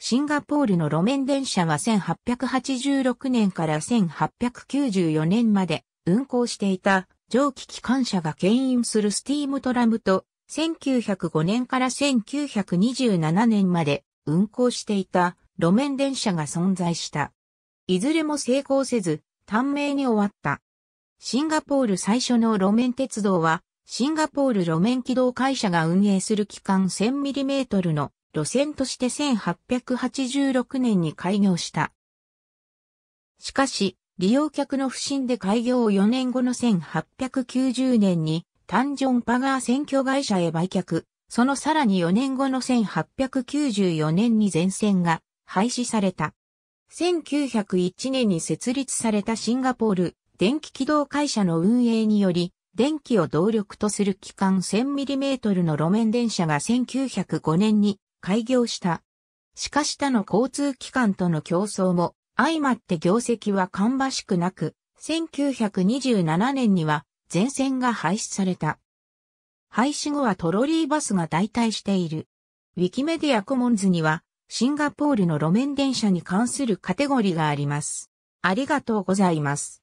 シンガポールの路面電車は1886年から1894年まで運行していた蒸気機関車が牽引するスティームトラムと1905年から1927年まで運行していた路面電車が存在した。いずれも成功せず、短命に終わった。シンガポール最初の路面鉄道は、シンガポール路面軌道会社が運営する機関 1000mm の路線として1886年に開業した。しかし、利用客の不振で開業を4年後の1890年に、タンジョンパガー選挙会社へ売却、そのさらに4年後の1894年に全線が廃止された。1901年に設立されたシンガポール電気軌道会社の運営により、電気を動力とする機関 1000mm の路面電車が1905年に開業した。しかし他の交通機関との競争も相まって業績は芳しくなく、1927年には全線が廃止された。廃止後はトロリーバスが代替している。ウィキメディアコモンズにはシンガポールの路面電車に関するカテゴリーがあります。ありがとうございます。